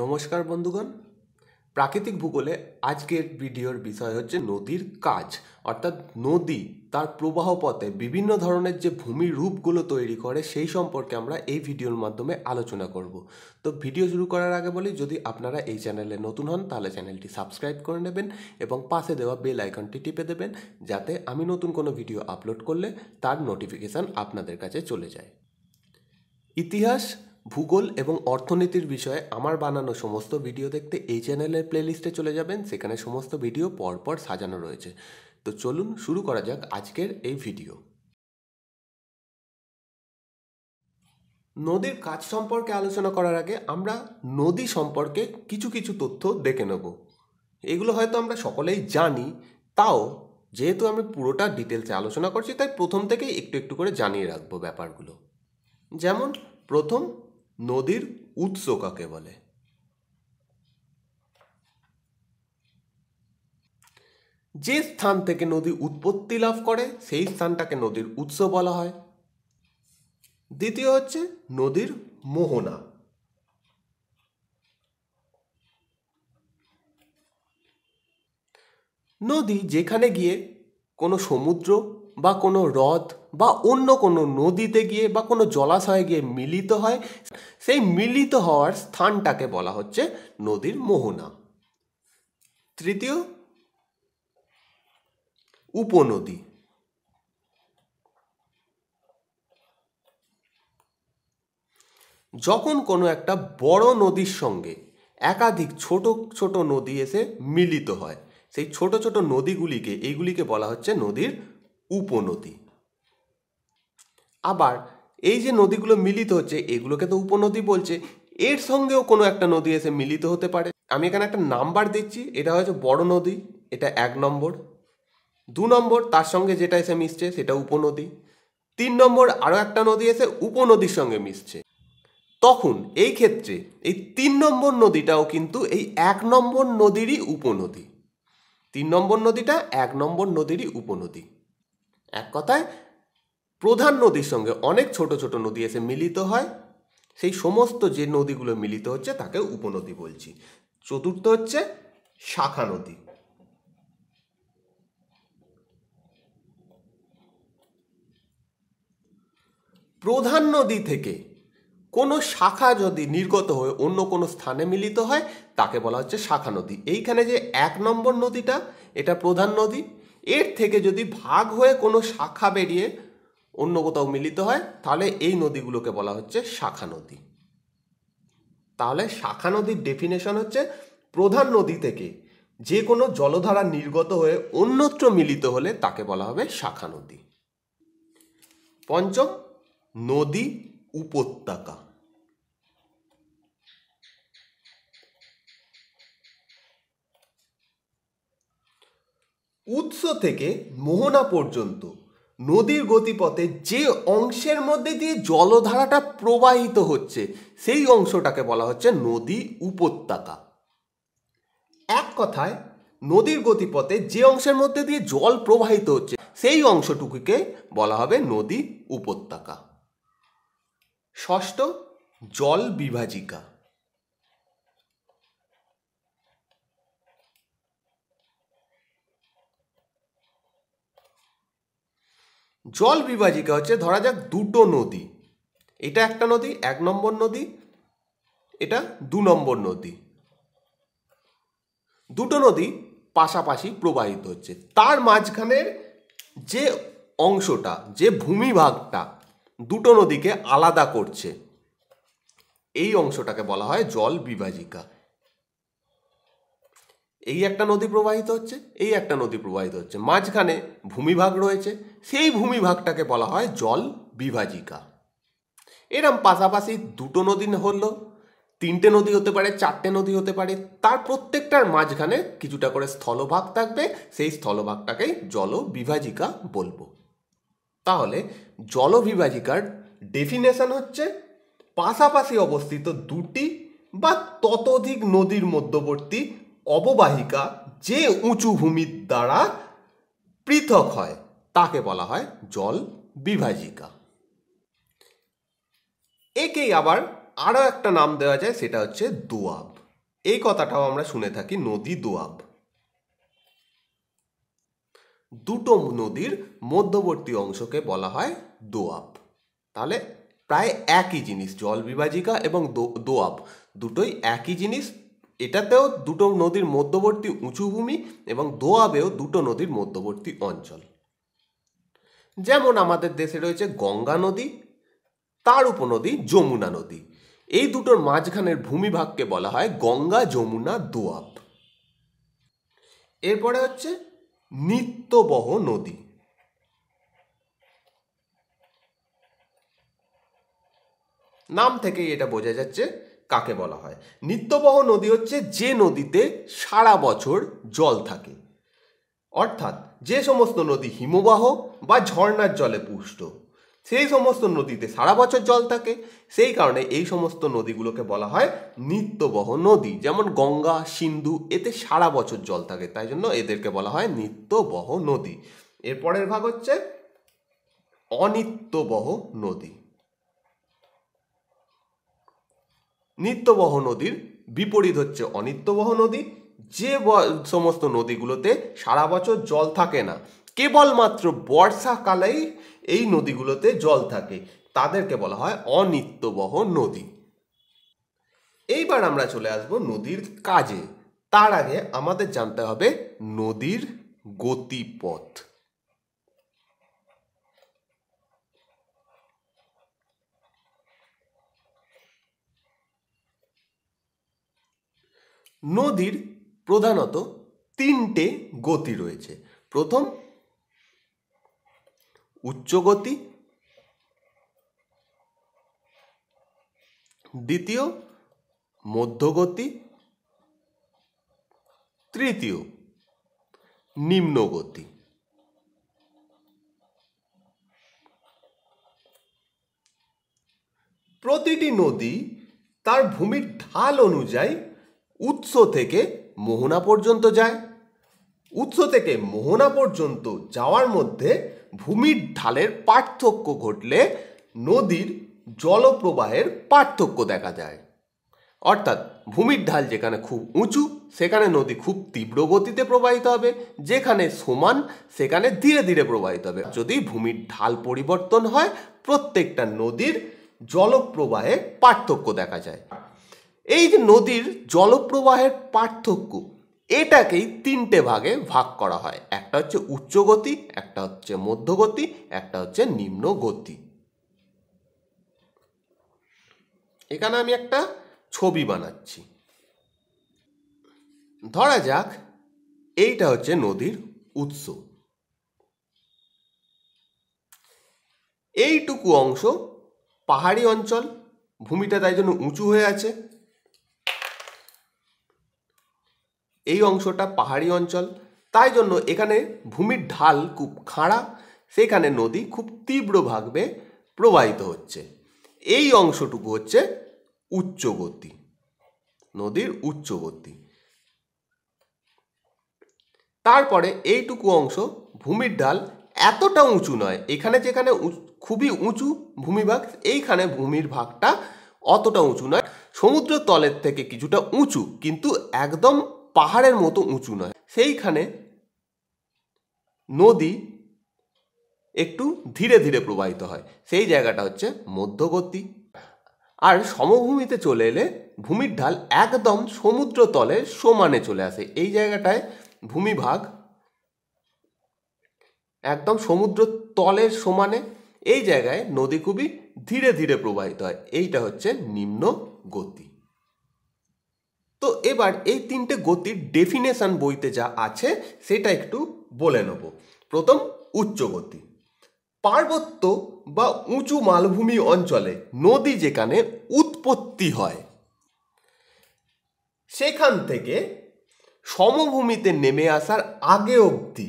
নমস্কার বন্ধুগণ প্রাকৃতিক ভূগোলে আজকের ভিডিওর বিষয় হচ্ছে নদীর কাজ অর্থাৎ নদী তার প্রবাহ পথে বিভিন্ন ধরনের যে ভূমির রূপগুলো তৈরি করে সেই সম্পর্কে আমরা এই ভিডিওর মাধ্যমে আলোচনা করব তো ভিডিও শুরু করার আগে বলি যদি আপনারা এই চ্যানেলে নতুন হন তাহলে চ্যানেলটি সাবস্ক্রাইব করে নেবেন এবং পাশে দেওয়া বেল আইকনটি টিপে দেবেন যাতে আমি নতুন কোনো ভিডিও আপলোড করলে তার নোটিফিকেশান আপনাদের কাছে চলে যায় ইতিহাস ভূগোল এবং অর্থনীতির বিষয়ে আমার বানানো সমস্ত ভিডিও দেখতে এই চ্যানেলের প্লেলিস্টে চলে যাবেন সেখানে সমস্ত ভিডিও পরপর সাজানো রয়েছে তো চলুন শুরু করা যাক আজকের এই ভিডিও নদীর কাজ সম্পর্কে আলোচনা করার আগে আমরা নদী সম্পর্কে কিছু কিছু তথ্য দেখে নেব এগুলো হয়তো আমরা সকলেই জানি তাও যেহেতু আমি পুরোটা ডিটেলসে আলোচনা করছি তাই প্রথম থেকেই একটু একটু করে জানিয়ে রাখবো ব্যাপারগুলো যেমন প্রথম নদীর উৎস কাকে বলে যে স্থান থেকে নদী উৎপত্তি লাভ করে সেই স্থানটাকে নদীর উৎস বলা হয় দ্বিতীয় হচ্ছে নদীর মোহনা নদী যেখানে গিয়ে কোনো সমুদ্র বা কোনো হ্রদ বা অন্য কোনো নদীতে গিয়ে বা কোনো জলাশয়ে গিয়ে মিলিত হয় সেই মিলিত হওয়ার স্থানটাকে বলা হচ্ছে নদীর মোহনা তৃতীয় উপনদী যখন কোনো একটা বড় নদীর সঙ্গে একাধিক ছোট ছোট নদী এসে মিলিত হয় সেই ছোট ছোট নদীগুলিকে এইগুলিকে বলা হচ্ছে নদীর উপনদী আবার এই যে নদীগুলো মিলিত হচ্ছে এগুলোকে তো উপনদী বলছে এর সঙ্গেও কোনো একটা নদী এসে মিলিত হতে পারে আমি এখানে একটা নাম্বার দিচ্ছি এটা হচ্ছে বড় নদী এটা এক নম্বর দু নম্বর তার সঙ্গে যেটা এসে মিশছে সেটা উপনদী তিন নম্বর আরও একটা নদী এসে উপনদীর সঙ্গে মিশছে তখন এই ক্ষেত্রে এই তিন নম্বর নদীটাও কিন্তু এই এক নম্বর নদীরই উপনদী তিন নম্বর নদীটা এক নম্বর নদীরই উপনদী এক কথায় প্রধান নদীর সঙ্গে অনেক ছোট ছোট নদী এসে মিলিত হয় সেই সমস্ত যে নদীগুলো মিলিত হচ্ছে তাকে উপনদী বলছি চতুর্থ হচ্ছে শাখা নদী প্রধান নদী থেকে কোনো শাখা যদি নির্গত হয়ে অন্য কোনো স্থানে মিলিত হয় তাকে বলা হচ্ছে শাখা নদী এইখানে যে এক নম্বর নদীটা এটা প্রধান নদী এর থেকে যদি ভাগ হয়ে কোনো শাখা বেরিয়ে অন্য কোথাও মিলিত হয় তাহলে এই নদীগুলোকে বলা হচ্ছে শাখা নদী তাহলে শাখা নদীর ডেফিনেশন হচ্ছে প্রধান নদী থেকে যে কোনো জলধারা নির্গত হয়ে অন্যত্র মিলিত হলে তাকে বলা হবে শাখা নদী পঞ্চম নদী উপত্যকা উৎস থেকে মোহনা পর্যন্ত নদীর গতিপথে যে অংশের মধ্যে দিয়ে জলধারাটা প্রবাহিত হচ্ছে সেই অংশটাকে বলা হচ্ছে নদী উপত্যকা এক কথায় নদীর গতিপথে যে অংশের মধ্যে দিয়ে জল প্রবাহিত হচ্ছে সেই অংশটুকুকে বলা হবে নদী উপত্যকা ষষ্ঠ জল বিভাজিকা জল বিভাজিকা হচ্ছে ধরা যাক দুটো নদী এটা একটা নদী এক নম্বর নদী এটা দু নম্বর নদী দুটো নদী পাশাপাশি প্রবাহিত হচ্ছে তার মাঝখানের যে অংশটা যে ভূমিভাগটা দুটো নদীকে আলাদা করছে এই অংশটাকে বলা হয় জল বিভাজিকা এই একটা নদী প্রবাহিত হচ্ছে এই একটা নদী প্রবাহিত হচ্ছে মাঝখানে ভূমিভাগ রয়েছে সেই ভূমিভাগটাকে বলা হয় জল বিভাজিকা এরম পাশাপাশি দুটো নদী হলো তিনটে নদী হতে পারে চারটে নদী হতে পারে তার প্রত্যেকটার মাঝখানে কিছুটা করে স্থলভাগ থাকবে সেই স্থলভাগটাকেই জল বিভাজিকা বলবো তাহলে জল বিভাজিকার ডেফিনেশন হচ্ছে পাশাপাশি অবস্থিত দুটি বা ততোধিক নদীর মধ্যবর্তী অববাহিকা যে উঁচু ভূমির দ্বারা পৃথক হয় তাকে বলা হয় জল বিভাজিকা একেই আবার আরও একটা নাম দেওয়া যায় সেটা হচ্ছে দোয়াব এই কথাটাও আমরা শুনে থাকি নদী দোয়াব দুটো নদীর মধ্যবর্তী অংশকে বলা হয় দোয়াব তাহলে প্রায় একই জিনিস জল বিভাজিকা এবং দোয়াব দুটোই একই জিনিস এটাতেও দুটো নদীর মধ্যবর্তী উঁচু ভূমি এবং দোয়াবেও দুটো নদীর মধ্যবর্তী অঞ্চল যেমন আমাদের দেশে রয়েছে গঙ্গা নদী তার উপনদী যমুনা নদী এই দুটোর মাঝখানের ভূমিভাগকে বলা হয় গঙ্গা যমুনা দোয়াব এরপরে হচ্ছে নিত্যবহ নদী নাম থেকেই এটা বোঝা যাচ্ছে কাকে বলা হয় নিত্যবহ নদী হচ্ছে যে নদীতে সারা বছর জল থাকে অর্থাৎ যে সমস্ত নদী হিমবাহ বা ঝর্ণার জলে পুষ্ট সেই সমস্ত নদীতে সারা বছর জল থাকে সেই কারণে এই সমস্ত নদীগুলোকে বলা হয় নিত্যবহ নদী যেমন গঙ্গা সিন্ধু এতে সারা বছর জল থাকে তাই জন্য এদেরকে বলা হয় নিত্যবহ নদী এরপরের ভাগ হচ্ছে অনিত্যবহ নদী নিত্যবহ নদীর বিপরীত হচ্ছে অনিত্যবহ নদী যে সমস্ত নদীগুলোতে সারা বছর জল থাকে না কেবলমাত্র বর্ষাকালেই এই নদীগুলোতে জল থাকে তাদেরকে বলা হয় অনিত্যবহ নদী এইবার আমরা চলে আসব নদীর কাজে তার আগে আমাদের জানতে হবে নদীর গতিপথ নদীর প্রধানত তিনটে গতি রয়েছে প্রথম উচ্চগতি দ্বিতীয় মধ্যগতি তৃতীয় নিম্নগতি প্রতিটি নদী তার ভূমির ঢাল অনুযায়ী উৎস থেকে মোহনা পর্যন্ত যায় উৎস থেকে মোহনা পর্যন্ত যাওয়ার মধ্যে ভূমির ঢালের পার্থক্য ঘটলে নদীর জলপ্রবাহের পার্থক্য দেখা যায় অর্থাৎ ভূমির ঢাল যেখানে খুব উঁচু সেখানে নদী খুব তীব্র গতিতে প্রবাহিত হবে যেখানে সমান সেখানে ধীরে ধীরে প্রবাহিত হবে যদি ভূমির ঢাল পরিবর্তন হয় প্রত্যেকটা নদীর জলপ্রবাহে পার্থক্য দেখা যায় এই যে নদীর জলপ্রবাহের পার্থক্য এটাকেই তিনটে ভাগে ভাগ করা হয় একটা হচ্ছে উচ্চ গতি একটা হচ্ছে মধ্য গতি একটা হচ্ছে নিম্ন গতি এখানে আমি একটা ছবি বানাচ্ছি ধরা যাক এইটা হচ্ছে নদীর উৎস এইটুকু অংশ পাহাড়ি অঞ্চল ভূমিটা তাই জন্য উঁচু হয়ে আছে এই অংশটা পাহাড়ি অঞ্চল তাই জন্য এখানে ভূমির ঢাল খুব খাড়া সেখানে নদী খুব তীব্র ভাবে প্রবাহিত হচ্ছে এই অংশটুকু হচ্ছে উচ্চগতি নদীর উচ্চগতি তারপরে এইটুকু অংশ ভূমির ঢাল এতটা উঁচু নয় এখানে যেখানে খুবই উঁচু ভূমিভাগ এইখানে ভূমির ভাগটা অতটা উঁচু নয় সমুদ্র তলের থেকে কিছুটা উঁচু কিন্তু একদম পাহাড়ের মতো উঁচু নয় সেইখানে নদী একটু ধীরে ধীরে প্রবাহিত হয় সেই জায়গাটা হচ্ছে মধ্যগতি আর সমভূমিতে চলে এলে ভূমির ঢাল একদম সমুদ্র তলে সমানে চলে আসে এই জায়গাটায় ভূমিভাগ একদম সমুদ্র তলের সমানে এই জায়গায় নদী খুবই ধীরে ধীরে প্রবাহিত হয় এইটা হচ্ছে নিম্ন গতি তো এবার এই তিনটে গতির ডেফিনেশান বইতে যা আছে সেটা একটু বলে নেব প্রথম উচ্চ গতি পার্বত্য বা উঁচু মালভূমি অঞ্চলে নদী যেখানে উৎপত্তি হয় সেখান থেকে সমভূমিতে নেমে আসার আগে অবধি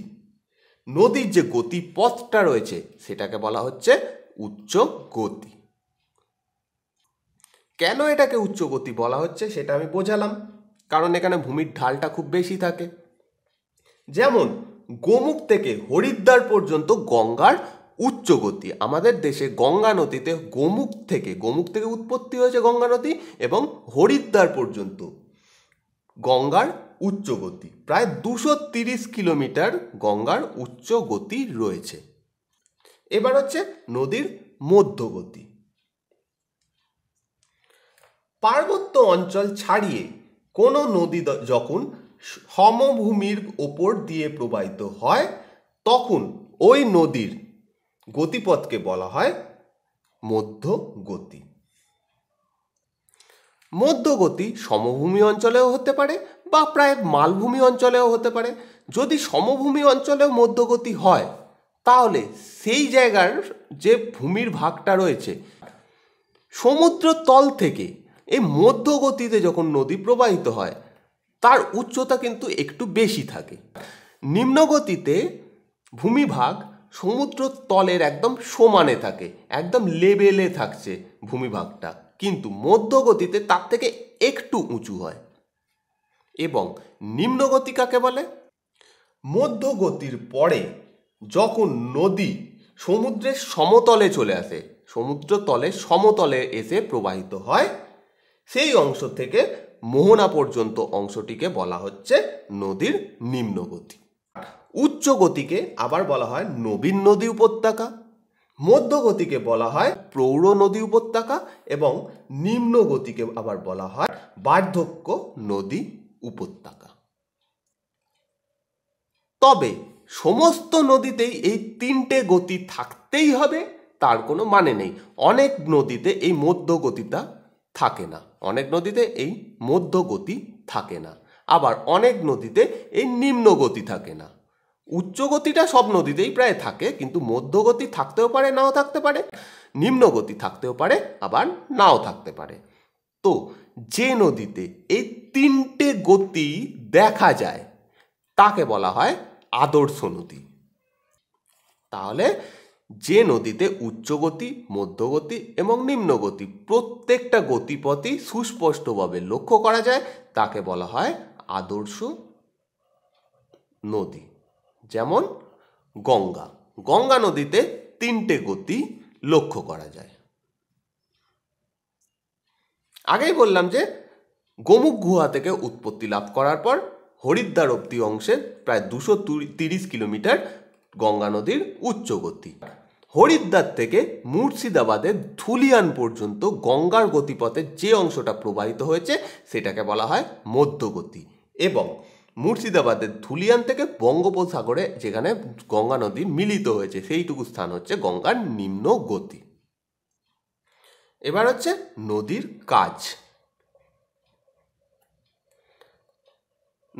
নদীর যে গতিপথটা রয়েছে সেটাকে বলা হচ্ছে উচ্চ গতি কেন এটাকে উচ্চ গতি বলা হচ্ছে সেটা আমি বোঝালাম কারণ এখানে ভূমির ঢালটা খুব বেশি থাকে যেমন গোমুখ থেকে হরিদ্বার পর্যন্ত গঙ্গার উচ্চ গতি আমাদের দেশে গঙ্গা নদীতে গোমুখ থেকে গোমুখ থেকে উৎপত্তি হয়েছে গঙ্গা নদী এবং হরিদ্বার পর্যন্ত গঙ্গার উচ্চ গতি প্রায় দুশো তিরিশ কিলোমিটার গঙ্গার উচ্চ গতি রয়েছে এবার হচ্ছে নদীর মধ্যগতি পার্বত্য অঞ্চল ছাড়িয়ে কোনো নদী যখন সমভূমির ওপর দিয়ে প্রবাহিত হয় তখন ওই নদীর গতিপথকে বলা হয় মধ্য গতি মধ্যগতি সমভূমি অঞ্চলেও হতে পারে বা প্রায় মালভূমি অঞ্চলেও হতে পারে যদি সমভূমি অঞ্চলেও মধ্যগতি হয় তাহলে সেই জায়গার যে ভূমির ভাগটা রয়েছে সমুদ্র তল থেকে এই মধ্য গতিতে যখন নদী প্রবাহিত হয় তার উচ্চতা কিন্তু একটু বেশি থাকে নিম্নগতিতে ভূমিভাগ সমুদ্র তলের একদম সমানে থাকে একদম লেবেলে থাকছে ভূমিভাগটা কিন্তু মধ্য গতিতে তার থেকে একটু উঁচু হয় এবং নিম্নগতি কাকে বলে মধ্য গতির পরে যখন নদী সমুদ্রের সমতলে চলে আসে সমুদ্র তলে সমতলে এসে প্রবাহিত হয় সেই অংশ থেকে মোহনা পর্যন্ত অংশটিকে বলা হচ্ছে নদীর নিম্নগতি উচ্চ গতিকে আবার বলা হয় নবীন নদী উপত্যকা মধ্য গতিকে বলা হয় প্রৌঢ় নদী উপত্যকা এবং নিম্ন গতিকে আবার বলা হয় বার্ধক্য নদী উপত্যকা তবে সমস্ত নদীতেই এই তিনটে গতি থাকতেই হবে তার কোনো মানে নেই অনেক নদীতে এই মধ্য গতিটা থাকে না অনেক নদীতে এই মধ্য গতি থাকে না আবার অনেক নদীতে এই নিম্ন গতি থাকে না উচ্চ গতিটা সব নদীতেই প্রায় থাকে কিন্তু মধ্য গতি থাকতেও পারে নাও থাকতে পারে নিম্ন গতি থাকতেও পারে আবার নাও থাকতে পারে তো যে নদীতে এই তিনটে গতি দেখা যায় তাকে বলা হয় আদর্শ নদী তাহলে যে নদীতে উচ্চগতি মধ্যগতি এবং নিম্নগতি প্রত্যেকটা গতিপথই সুস্পষ্টভাবে লক্ষ্য করা যায় তাকে বলা হয় আদর্শ নদী যেমন গঙ্গা গঙ্গা নদীতে তিনটে গতি লক্ষ্য করা যায় আগেই বললাম যে গোমুখ গুহা থেকে উৎপত্তি লাভ করার পর হরিদ্বার অব্দি অংশের প্রায় দুশো তিরিশ কিলোমিটার গঙ্গা নদীর উচ্চ গতি হরিদ্বার থেকে মুর্শিদাবাদের ধুলিয়ান পর্যন্ত গঙ্গার গতিপথের যে অংশটা প্রবাহিত হয়েছে সেটাকে বলা হয় মধ্যগতি এবং মুর্শিদাবাদের ধুলিয়ান থেকে বঙ্গোপসাগরে যেখানে গঙ্গা নদী মিলিত হয়েছে সেইটুকু স্থান হচ্ছে গঙ্গার নিম্ন গতি এবার হচ্ছে নদীর কাজ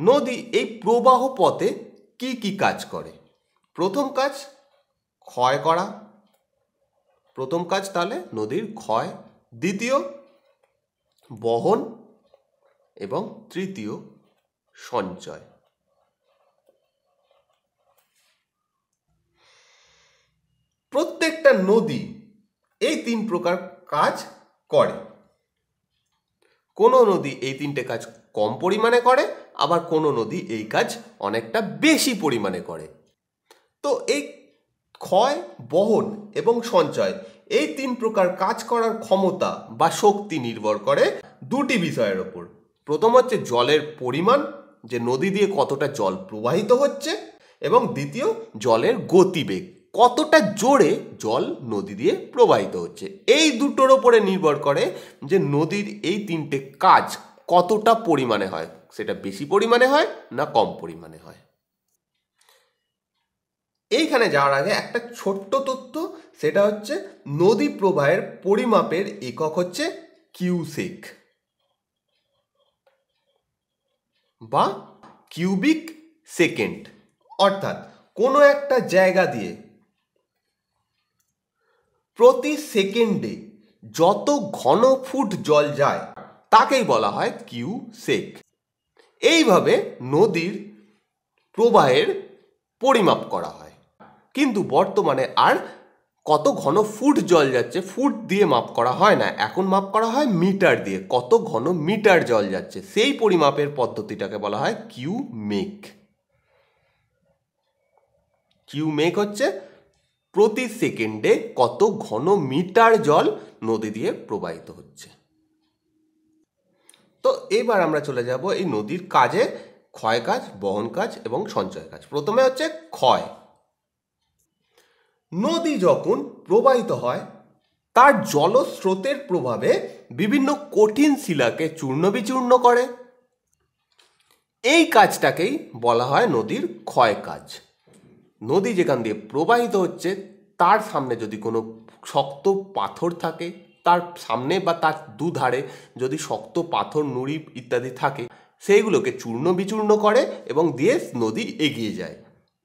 নদী এই প্রবাহ পথে কি কি কাজ করে প্রথম কাজ ক্ষয় করা প্রথম কাজ তাহলে নদীর ক্ষয় দ্বিতীয় বহন এবং তৃতীয় সঞ্চয় প্রত্যেকটা নদী এই তিন প্রকার কাজ করে কোনো নদী এই তিনটে কাজ কম পরিমাণে করে আবার কোনো নদী এই কাজ অনেকটা বেশি পরিমাণে করে তো এই ক্ষয় বহন এবং সঞ্চয় এই তিন প্রকার কাজ করার ক্ষমতা বা শক্তি নির্ভর করে দুটি বিষয়ের ওপর প্রথম হচ্ছে জলের পরিমাণ যে নদী দিয়ে কতটা জল প্রবাহিত হচ্ছে এবং দ্বিতীয় জলের গতিবেগ কতটা জোরে জল নদী দিয়ে প্রবাহিত হচ্ছে এই দুটোর ওপরে নির্ভর করে যে নদীর এই তিনটে কাজ কতটা পরিমাণে হয় সেটা বেশি পরিমাণে হয় না কম পরিমাণে হয় এইখানে যাওয়ার আগে একটা ছোট্ট তথ্য সেটা হচ্ছে নদী প্রবাহের পরিমাপের একক হচ্ছে কিউসেক বা কিউবিক সেকেন্ড অর্থাৎ কোনো একটা জায়গা দিয়ে প্রতি সেকেন্ডে যত ঘন ফুট জল যায় তাকেই বলা হয় কিউ সেক এইভাবে নদীর প্রবাহের পরিমাপ করা হয় কিন্তু বর্তমানে আর কত ঘন ফুট জল যাচ্ছে ফুট দিয়ে মাপ করা হয় না এখন মাপ করা হয় মিটার দিয়ে কত ঘন মিটার জল যাচ্ছে সেই পরিমাপের পদ্ধতিটাকে বলা হয় কিউ মেক কিউ মেক হচ্ছে প্রতি সেকেন্ডে কত ঘন মিটার জল নদী দিয়ে প্রবাহিত হচ্ছে তো এবার আমরা চলে যাব এই নদীর কাজে ক্ষয় কাজ বহন কাজ এবং সঞ্চয় কাজ প্রথমে হচ্ছে ক্ষয় নদী যখন প্রবাহিত হয় তার জলস্রোতের প্রভাবে বিভিন্ন কঠিন শিলাকে চূর্ণ বিচূর্ণ করে এই কাজটাকেই বলা হয় নদীর ক্ষয় কাজ নদী যেখান দিয়ে প্রবাহিত হচ্ছে তার সামনে যদি কোনো শক্ত পাথর থাকে তার সামনে বা তার দুধারে যদি শক্ত পাথর নুড়ি ইত্যাদি থাকে সেইগুলোকে চূর্ণ বিচূর্ণ করে এবং দিয়ে নদী এগিয়ে যায়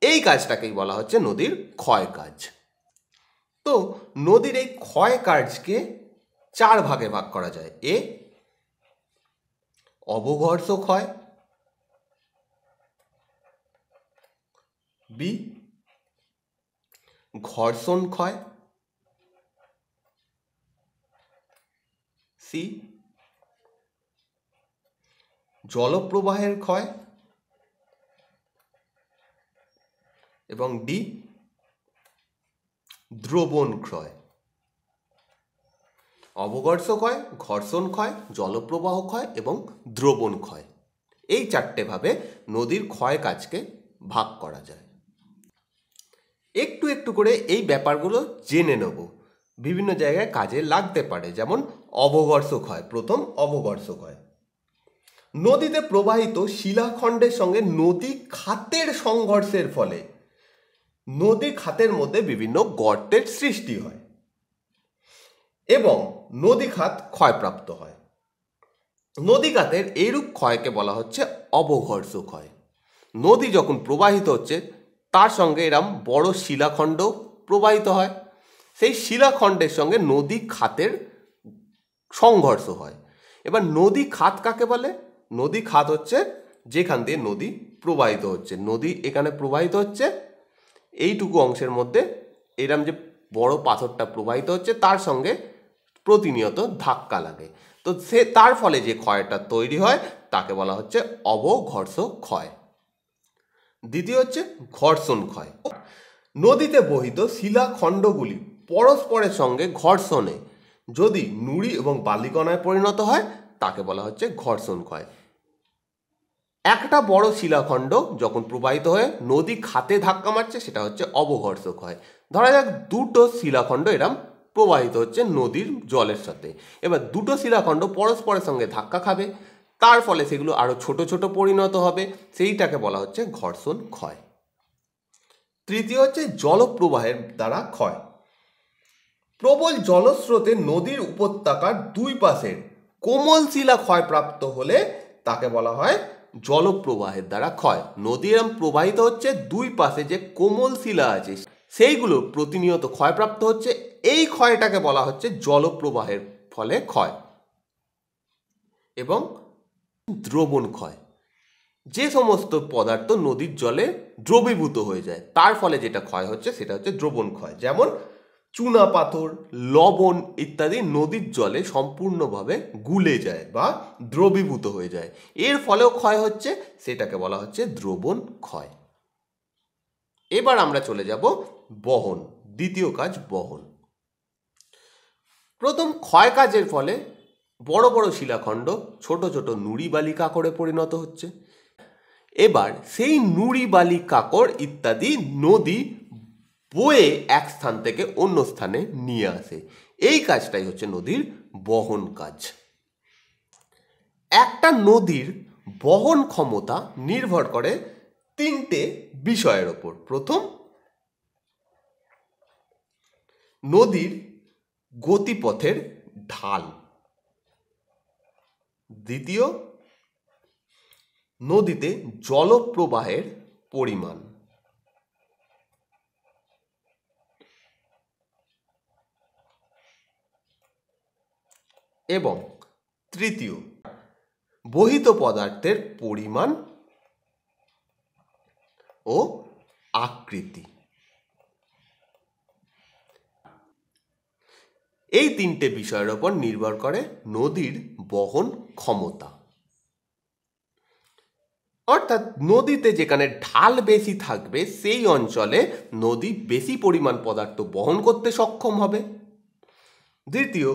এই কাজটাকেই বলা হচ্ছে নদীর ক্ষয় কাজ তো নদীর এই ক্ষয় কাজকে চার ভাগে ভাগ করা যায় এ অবঘর্ষ ক্ষয় বি ঘর্ষণ ক্ষয় সি জলপ্রবাহের ক্ষয় এবং ডি দ্রবণ ক্ষয় অবঘর্ষ ক্ষয় ঘর্ষণ ক্ষয় জলপ্রবাহ ক্ষয় এবং দ্রবণ ক্ষয় এই চারটেভাবে নদীর ক্ষয় কাজকে ভাগ করা যায় একটু একটু করে এই ব্যাপারগুলো জেনে নেব বিভিন্ন জায়গায় কাজে লাগতে পারে যেমন অবঘর্ষ ক্ষয় প্রথম অবঘর্ষ ক্ষয় নদীতে প্রবাহিত শিলাখণ্ডের সঙ্গে নদী খাতের সংঘর্ষের ফলে নদী খাতের মধ্যে বিভিন্ন গর্তের সৃষ্টি হয় এবং নদী খাত ক্ষয়প্রাপ্ত হয় নদী খাতের এইরূপ ক্ষয়কে বলা হচ্ছে অবঘর্ষ ক্ষয় নদী যখন প্রবাহিত হচ্ছে তার সঙ্গে এরম বড় শিলাখণ্ড প্রবাহিত হয় সেই শিলাখণ্ডের সঙ্গে নদী খাতের সংঘর্ষ হয় এবার নদী খাত কাকে বলে নদী খাত হচ্ছে যেখান দিয়ে নদী প্রবাহিত হচ্ছে নদী এখানে প্রবাহিত হচ্ছে এইটুকু অংশের মধ্যে এরম যে বড় পাথরটা প্রবাহিত হচ্ছে তার সঙ্গে প্রতিনিয়ত ধাক্কা লাগে তো সে তার ফলে যে ক্ষয়টা তৈরি হয় তাকে বলা হচ্ছে অবঘর্ষ ক্ষয় দ্বিতীয় হচ্ছে ঘর্ষণ ক্ষয় নদীতে বহিত শিলাখণ্ডগুলি পরস্পরের সঙ্গে ঘর্ষণে যদি নুড়ি এবং বালিকণায় পরিণত হয় তাকে বলা হচ্ছে ঘর্ষণ ক্ষয় একটা বড় শিলাখণ্ড যখন প্রবাহিত হয়ে নদী খাতে ধাক্কা মারছে সেটা হচ্ছে অবঘর্ষক হয় ধরা যাক দুটো শিলাখণ্ড এরম প্রবাহিত হচ্ছে নদীর জলের সাথে এবার দুটো শিলাখণ্ড পরস্পরের সঙ্গে ধাক্কা খাবে তার ফলে সেগুলো আরও ছোট ছোট পরিণত হবে সেইটাকে বলা হচ্ছে ঘর্ষণ ক্ষয় তৃতীয় হচ্ছে জলপ্রবাহের দ্বারা ক্ষয় প্রবল জলস্রোতে নদীর উপত্যকার দুই পাশের কোমল শিলা ক্ষয়প্রাপ্ত হলে তাকে বলা হয় জলপ্রবাহের দ্বারা ক্ষয় নদী এরম প্রবাহিত হচ্ছে দুই পাশে যে কোমল শিলা আছে সেইগুলো প্রতিনিয়ত ক্ষয়প্রাপ্ত হচ্ছে এই ক্ষয়টাকে বলা হচ্ছে জলপ্রবাহের ফলে ক্ষয় এবং দ্রবণ ক্ষয় যে সমস্ত পদার্থ নদীর জলে দ্রবীভূত হয়ে যায় তার ফলে যেটা ক্ষয় হচ্ছে সেটা হচ্ছে দ্রবণ ক্ষয় যেমন চুনা পাথর লবণ ইত্যাদি নদীর জলে সম্পূর্ণভাবে গুলে যায় বা দ্রবীভূত হয়ে যায় এর ফলেও ক্ষয় হচ্ছে সেটাকে বলা হচ্ছে দ্রবণ ক্ষয় এবার আমরা চলে যাব বহন দ্বিতীয় কাজ বহন প্রথম ক্ষয় কাজের ফলে বড় বড় শিলাখণ্ড ছোট ছোট নুড়ি বালি কাকড়ে পরিণত হচ্ছে এবার সেই নুড়ি বালি কাকড় ইত্যাদি নদী বয়ে এক স্থান থেকে অন্য স্থানে নিয়ে আসে এই কাজটাই হচ্ছে নদীর বহন কাজ একটা নদীর বহন ক্ষমতা নির্ভর করে তিনটে বিষয়ের ওপর প্রথম নদীর গতিপথের ঢাল দ্বিতীয় নদীতে জলপ্রবাহের পরিমাণ এবং তৃতীয় বহিত পদার্থের পরিমাণ ও আকৃতি এই তিনটে বিষয়ের ওপর নির্ভর করে নদীর বহন ক্ষমতা অর্থাৎ নদীতে যেখানে ঢাল বেশি থাকবে সেই অঞ্চলে নদী বেশি পরিমাণ পদার্থ বহন করতে সক্ষম হবে দ্বিতীয়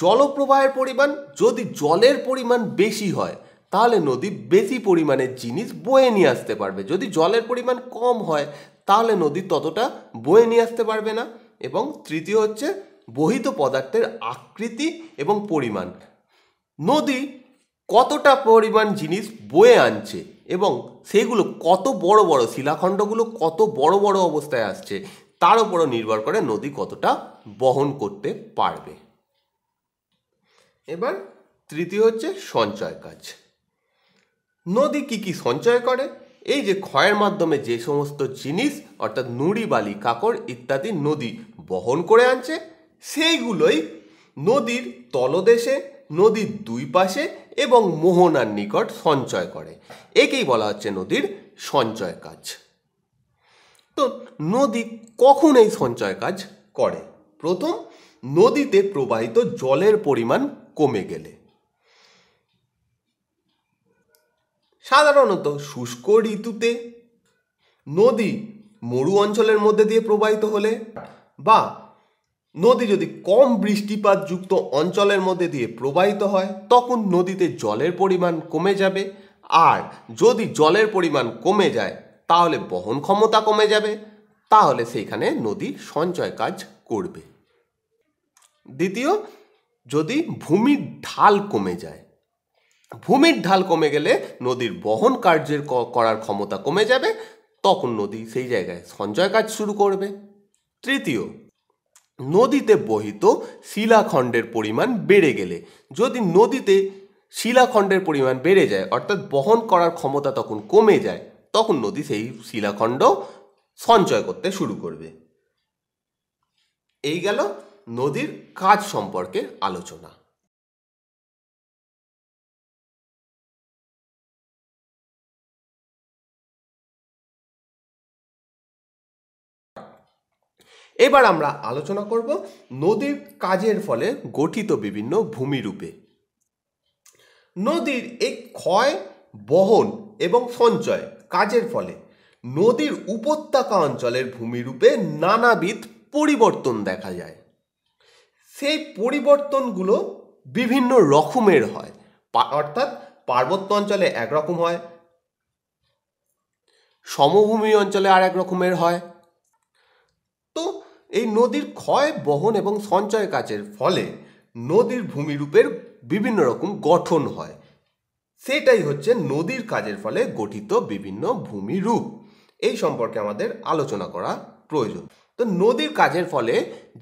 জলপ্রবাহের পরিমাণ যদি জলের পরিমাণ বেশি হয় তাহলে নদী বেশি পরিমাণের জিনিস বয়ে নিয়ে আসতে পারবে যদি জলের পরিমাণ কম হয় তাহলে নদী ততটা বয়ে নিয়ে আসতে পারবে না এবং তৃতীয় হচ্ছে বহিত পদার্থের আকৃতি এবং পরিমাণ নদী কতটা পরিমাণ জিনিস বয়ে আনছে এবং সেগুলো কত বড় বড় শিলাখণ্ডগুলো কত বড় বড় অবস্থায় আসছে তার উপরও নির্ভর করে নদী কতটা বহন করতে পারবে এবার তৃতীয় হচ্ছে সঞ্চয় কাজ নদী কি কি সঞ্চয় করে এই যে ক্ষয়ের মাধ্যমে যে সমস্ত জিনিস অর্থাৎ নুড়ি বালি কাকড় ইত্যাদি নদী বহন করে আনছে সেইগুলোই নদীর তলদেশে নদীর দুই পাশে এবং মোহনার নিকট সঞ্চয় করে একেই বলা হচ্ছে নদীর সঞ্চয় কাজ তো নদী কখন এই সঞ্চয় কাজ করে প্রথম নদীতে প্রবাহিত জলের পরিমাণ কমে গেলে সাধারণত শুষ্ক ঋতুতে নদী মরু অঞ্চলের মধ্যে দিয়ে প্রবাহিত হলে বা নদী যদি কম বৃষ্টিপাত যুক্ত অঞ্চলের মধ্যে দিয়ে প্রবাহিত হয় তখন নদীতে জলের পরিমাণ কমে যাবে আর যদি জলের পরিমাণ কমে যায় তাহলে বহন ক্ষমতা কমে যাবে তাহলে সেইখানে নদী সঞ্চয় কাজ করবে দ্বিতীয় যদি ভূমির ঢাল কমে যায় ভূমির ঢাল কমে গেলে নদীর বহন কার্যের করার ক্ষমতা কমে যাবে তখন নদী সেই জায়গায় সঞ্চয় কাজ শুরু করবে তৃতীয় নদীতে বহিত শিলাখণ্ডের পরিমাণ বেড়ে গেলে যদি নদীতে শিলাখণ্ডের পরিমাণ বেড়ে যায় অর্থাৎ বহন করার ক্ষমতা তখন কমে যায় তখন নদী সেই শিলাখণ্ড সঞ্চয় করতে শুরু করবে এই গেল নদীর কাজ সম্পর্কে আলোচনা এবার আমরা আলোচনা করব নদীর কাজের ফলে গঠিত বিভিন্ন ভূমিরূপে নদীর এই ক্ষয় বহন এবং সঞ্চয় কাজের ফলে নদীর উপত্যকা অঞ্চলের ভূমিরূপে নানাবিধ পরিবর্তন দেখা যায় সেই পরিবর্তনগুলো বিভিন্ন রকমের হয় অর্থাৎ পার্বত্য অঞ্চলে একরকম হয় সমভূমি অঞ্চলে আর এক রকমের হয় তো এই নদীর ক্ষয় বহন এবং সঞ্চয় কাজের ফলে নদীর ভূমিরূপের বিভিন্ন রকম গঠন হয় সেটাই হচ্ছে নদীর কাজের ফলে গঠিত বিভিন্ন ভূমিরূপ এই সম্পর্কে আমাদের আলোচনা করা প্রয়োজন তো নদীর কাজের ফলে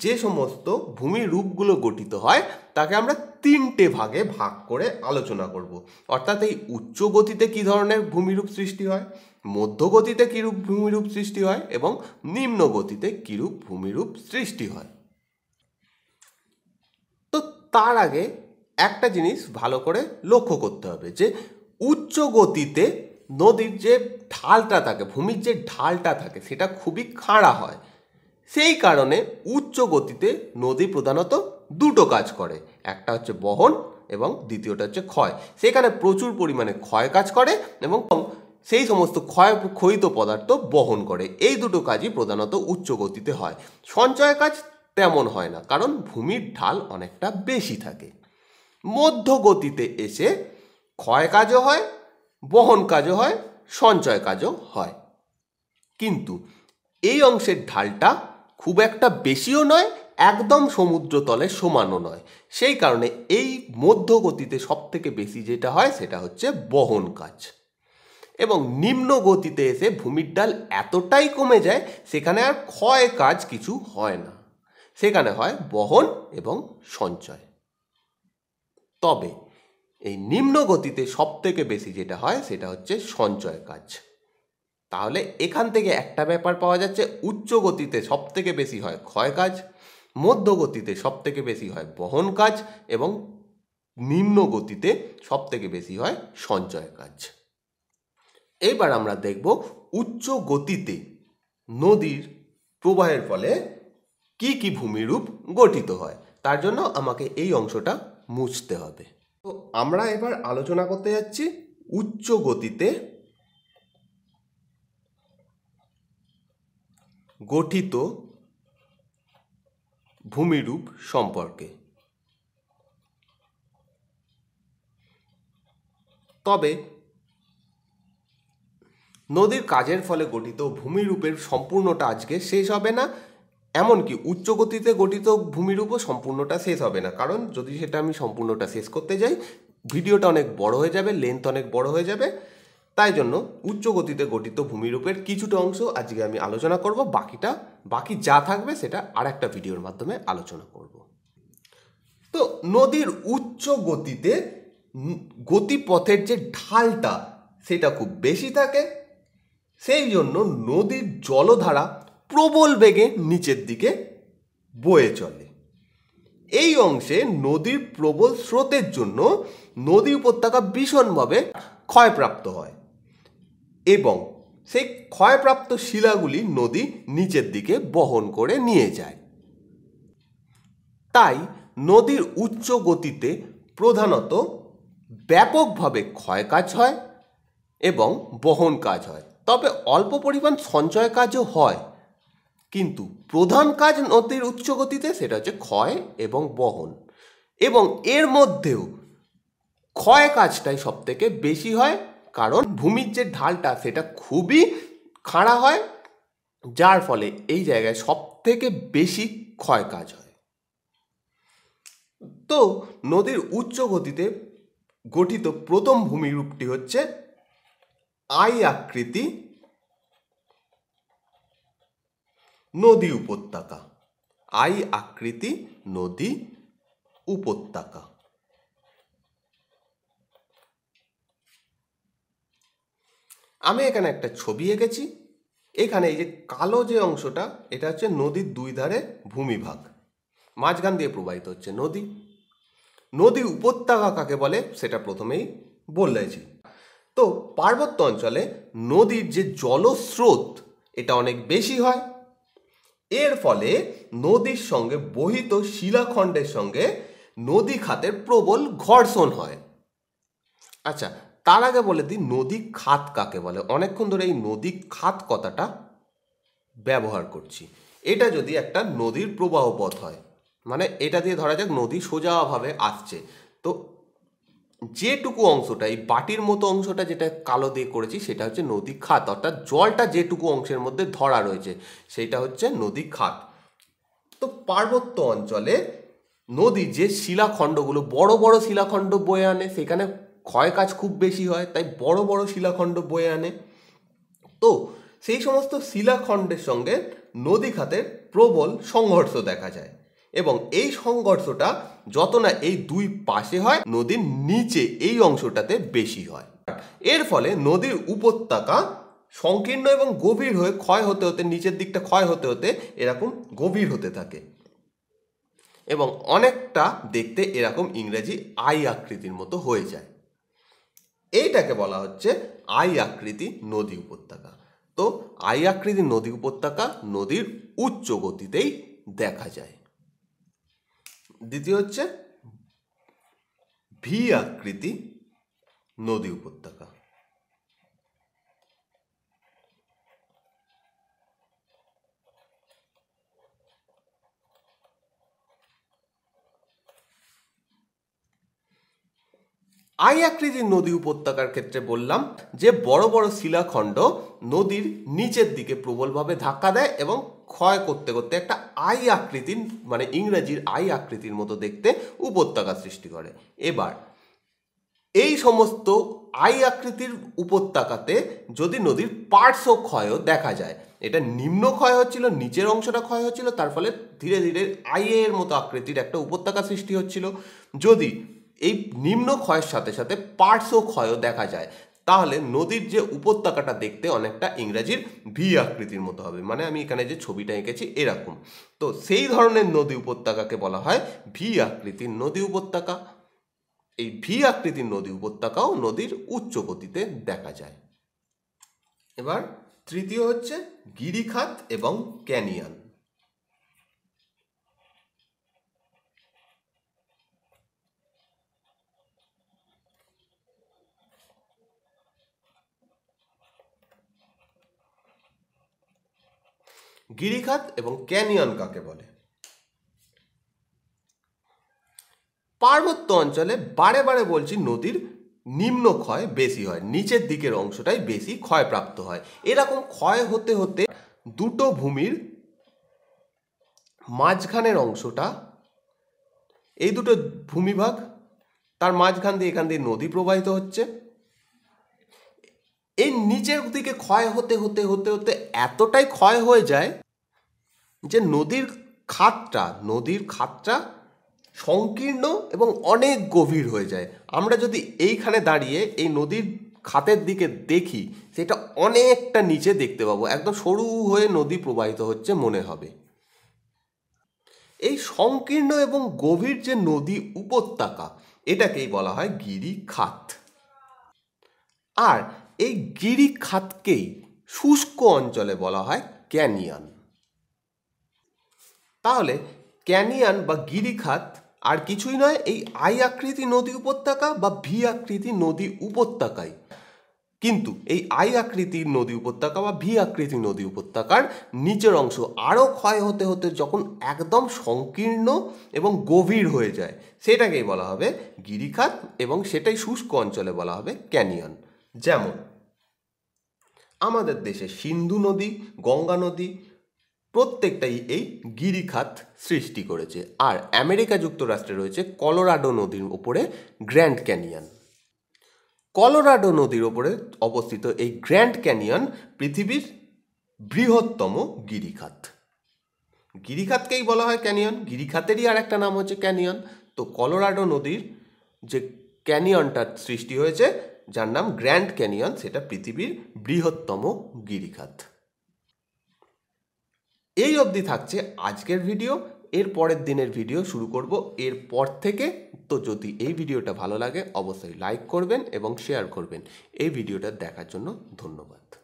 যে সমস্ত ভূমির রূপগুলো গঠিত হয় তাকে আমরা তিনটে ভাগে ভাগ করে আলোচনা করব। অর্থাৎ এই উচ্চ গতিতে কী ধরনের ভূমিরূপ সৃষ্টি হয় মধ্য গতিতে কীরূপ ভূমিরূপ সৃষ্টি হয় এবং নিম্ন গতিতে কীরূপ ভূমিরূপ সৃষ্টি হয় তো তার আগে একটা জিনিস ভালো করে লক্ষ্য করতে হবে যে উচ্চ গতিতে নদীর যে ঢালটা থাকে ভূমির যে ঢালটা থাকে সেটা খুবই খাড়া হয় সেই কারণে উচ্চ গতিতে নদী প্রধানত দুটো কাজ করে একটা হচ্ছে বহন এবং দ্বিতীয়টা হচ্ছে ক্ষয় সেখানে প্রচুর পরিমাণে ক্ষয় কাজ করে এবং সেই সমস্ত ক্ষয় ক্ষয়িত পদার্থ বহন করে এই দুটো কাজই প্রধানত উচ্চ গতিতে হয় সঞ্চয় কাজ তেমন হয় না কারণ ভূমির ঢাল অনেকটা বেশি থাকে মধ্য গতিতে এসে ক্ষয় কাজও হয় বহন কাজও হয় সঞ্চয় কাজও হয় কিন্তু এই অংশের ঢালটা খুব একটা বেশিও নয় একদম সমুদ্র তলে সমানও নয় সেই কারণে এই মধ্য সব সবথেকে বেশি যেটা হয় সেটা হচ্ছে বহন কাজ এবং নিম্ন গতিতে এসে ভূমির ডাল এতটাই কমে যায় সেখানে আর ক্ষয় কাজ কিছু হয় না সেখানে হয় বহন এবং সঞ্চয় তবে এই নিম্ন গতিতে থেকে বেশি যেটা হয় সেটা হচ্ছে সঞ্চয় কাজ তাহলে এখান থেকে একটা ব্যাপার পাওয়া যাচ্ছে উচ্চ গতিতে সব থেকে বেশি হয় ক্ষয় কাজ মধ্য গতিতে সব থেকে বেশি হয় বহন কাজ এবং নিম্ন গতিতে সব থেকে বেশি হয় সঞ্চয় কাজ এবার আমরা দেখব উচ্চ গতিতে নদীর প্রবাহের ফলে কি কি ভূমিরূপ গঠিত হয় তার জন্য আমাকে এই অংশটা মুছতে হবে তো আমরা এবার আলোচনা করতে যাচ্ছি উচ্চ গতিতে গঠিত ভূমিরূপ সম্পর্কে তবে নদীর কাজের ফলে গঠিত ভূমিরূপের সম্পূর্ণটা আজকে শেষ হবে না এমনকি উচ্চ গতিতে গঠিত ভূমিরূপও সম্পূর্ণটা শেষ হবে না কারণ যদি সেটা আমি সম্পূর্ণটা শেষ করতে যাই ভিডিওটা অনেক বড় হয়ে যাবে লেন্থ অনেক বড় হয়ে যাবে তাই জন্য উচ্চ গতিতে গঠিত ভূমিরূপের কিছুটা অংশ আজকে আমি আলোচনা করব বাকিটা বাকি যা থাকবে সেটা আর একটা ভিডিওর মাধ্যমে আলোচনা করব তো নদীর উচ্চ গতিতে গতিপথের যে ঢালটা সেটা খুব বেশি থাকে সেই জন্য নদীর জলধারা প্রবল বেগে নিচের দিকে বয়ে চলে এই অংশে নদীর প্রবল স্রোতের জন্য নদী উপত্যকা ভীষণভাবে ক্ষয়প্রাপ্ত হয় এবং সেই ক্ষয়প্রাপ্ত শিলাগুলি নদী নিচের দিকে বহন করে নিয়ে যায় তাই নদীর উচ্চ গতিতে প্রধানত ব্যাপকভাবে ক্ষয় কাজ হয় এবং বহন কাজ হয় তবে অল্প পরিমাণ সঞ্চয় কাজও হয় কিন্তু প্রধান কাজ নদীর উচ্চ গতিতে সেটা হচ্ছে ক্ষয় এবং বহন এবং এর মধ্যেও ক্ষয় কাজটাই সবথেকে বেশি হয় কারণ ভূমির যে ঢালটা সেটা খুবই খাড়া হয় যার ফলে এই জায়গায় সব থেকে বেশি ক্ষয় কাজ হয় তো নদীর উচ্চ গতিতে গঠিত প্রথম ভূমিরূপটি হচ্ছে আই আকৃতি নদী উপত্যকা আই আকৃতি নদী উপত্যকা আমি এখানে একটা ছবি এঁকেছি এখানে এই যে কালো যে অংশটা এটা হচ্ছে নদীর দুই ধারে ভূমিভাগ মাঝখান দিয়ে প্রবাহিত হচ্ছে নদী নদী উপত্যকা কাকে বলে সেটা প্রথমেই বললেছি তো পার্বত্য অঞ্চলে নদীর যে জলস্রোত এটা অনেক বেশি হয় এর ফলে নদীর সঙ্গে বহিত শিলাখণ্ডের সঙ্গে নদী খাতের প্রবল ঘর্ষণ হয় আচ্ছা তার আগে বলে দিই নদী খাত কাকে বলে অনেকক্ষণ ধরে এই নদী খাত কথাটা ব্যবহার করছি এটা যদি একটা নদীর প্রবাহ পথ হয় মানে এটা দিয়ে ধরা যাক নদী সোজাভাবে আসছে তো যেটুকু অংশটা এই বাটির মতো অংশটা যেটা কালো দিয়ে করেছি সেটা হচ্ছে নদী খাত অর্থাৎ জলটা যেটুকু অংশের মধ্যে ধরা রয়েছে সেটা হচ্ছে নদী খাত তো পার্বত্য অঞ্চলে নদী যে শিলাখণ্ডগুলো বড় বড় শিলাখণ্ড বয়ে আনে সেখানে ক্ষয় কাজ খুব বেশি হয় তাই বড় বড় শিলাখণ্ড বয়ে আনে তো সেই সমস্ত শিলাখণ্ডের সঙ্গে নদী খাতের প্রবল সংঘর্ষ দেখা যায় এবং এই সংঘর্ষটা যত না এই দুই পাশে হয় নদীর নিচে এই অংশটাতে বেশি হয় এর ফলে নদীর উপত্যকা সংকীর্ণ এবং গভীর হয়ে ক্ষয় হতে হতে নিচের দিকটা ক্ষয় হতে হতে এরকম গভীর হতে থাকে এবং অনেকটা দেখতে এরকম ইংরেজি আই আকৃতির মতো হয়ে যায় এইটাকে বলা হচ্ছে আই আকৃতি নদী উপত্যকা তো আই আকৃতি নদী উপত্যকা নদীর উচ্চ গতিতেই দেখা যায় দ্বিতীয় হচ্ছে ভি আকৃতি নদী উপত্যকা আই আকৃতির নদী উপত্যকার ক্ষেত্রে বললাম যে বড় বড় শিলাখণ্ড নদীর নিচের দিকে প্রবলভাবে ধাক্কা দেয় এবং ক্ষয় করতে করতে একটা আই আকৃতির মানে ইংরেজির আই আকৃতির মতো দেখতে উপত্যকা সৃষ্টি করে এবার এই সমস্ত আই আকৃতির উপত্যকাতে যদি নদীর পার্শ্ব ক্ষয়ও দেখা যায় এটা নিম্ন ক্ষয় হচ্ছিল নিচের অংশটা ক্ষয় হচ্ছিল তার ফলে ধীরে ধীরে আইয়ের মতো আকৃতির একটা উপত্যকা সৃষ্টি হচ্ছিল যদি এই নিম্ন ক্ষয়ের সাথে সাথে পার্শ্ব ক্ষয়ও দেখা যায় তাহলে নদীর যে উপত্যকাটা দেখতে অনেকটা ইংরাজির ভি আকৃতির মতো হবে মানে আমি এখানে যে ছবিটা এঁকেছি এরকম তো সেই ধরনের নদী উপত্যকাকে বলা হয় ভি আকৃতির নদী উপত্যকা এই ভি আকৃতির নদী উপত্যকাও নদীর উচ্চ গতিতে দেখা যায় এবার তৃতীয় হচ্ছে গিরিখাত এবং ক্যানিয়ান গিরিখাত এবং ক্যানিয়ন কাকে বলে পার্বত্য অঞ্চলে বারে বারে বলছি নদীর নিম্ন ক্ষয় বেশি হয় নিচের দিকের অংশটাই বেশি ক্ষয়প্রাপ্ত হয় এরকম ক্ষয় হতে হতে দুটো ভূমির মাঝখানের অংশটা এই দুটো ভূমিভাগ তার মাঝখান দিয়ে এখান দিয়ে নদী প্রবাহিত হচ্ছে এই নিচের দিকে ক্ষয় হতে হতে হতে হতে এতটাই ক্ষয় হয়ে যায় যে নদীর খাতটা নদীর খাতটা সংকীর্ণ এবং অনেক গভীর হয়ে যায় আমরা যদি এইখানে দাঁড়িয়ে এই নদীর খাতের দিকে দেখি সেটা অনেকটা নিচে দেখতে পাবো একদম সরু হয়ে নদী প্রবাহিত হচ্ছে মনে হবে এই সংকীর্ণ এবং গভীর যে নদী উপত্যকা এটাকেই বলা হয় গিরি খাত আর এই গিরিখাতকেই শুষ্ক অঞ্চলে বলা হয় ক্যানিয়ন তাহলে ক্যানিয়ন বা গিরিখাত আর কিছুই নয় এই আই আকৃতি নদী উপত্যকা বা ভি আকৃতি নদী উপত্যকায় কিন্তু এই আই আকৃতির নদী উপত্যকা বা ভি আকৃতি নদী উপত্যকার নিচের অংশ আরও ক্ষয় হতে হতে যখন একদম সংকীর্ণ এবং গভীর হয়ে যায় সেটাকেই বলা হবে গিরিখাত এবং সেটাই শুষ্ক অঞ্চলে বলা হবে ক্যানিয়ন যেমন আমাদের দেশে সিন্ধু নদী গঙ্গা নদী প্রত্যেকটাই এই গিরিখাত সৃষ্টি করেছে আর আমেরিকা যুক্তরাষ্ট্রে রয়েছে কলোরাডো নদীর ওপরে গ্র্যান্ড ক্যানিয়ন কলোরাডো নদীর ওপরে অবস্থিত এই গ্র্যান্ড ক্যানিয়ন পৃথিবীর বৃহত্তম গিরিখাত গিরিখাতকেই বলা হয় ক্যানিয়ন গিরিখাতেরই আর একটা নাম হচ্ছে ক্যানিয়ন তো কলোরাডো নদীর যে ক্যানিয়নটার সৃষ্টি হয়েছে যার নাম গ্র্যান্ড ক্যানিয়ন সেটা পৃথিবীর বৃহত্তম গিরিখাত এই অবধি থাকছে আজকের ভিডিও এর পরের দিনের ভিডিও শুরু করব এর পর থেকে তো যদি এই ভিডিওটা ভালো লাগে অবশ্যই লাইক করবেন এবং শেয়ার করবেন এই ভিডিওটা দেখার জন্য ধন্যবাদ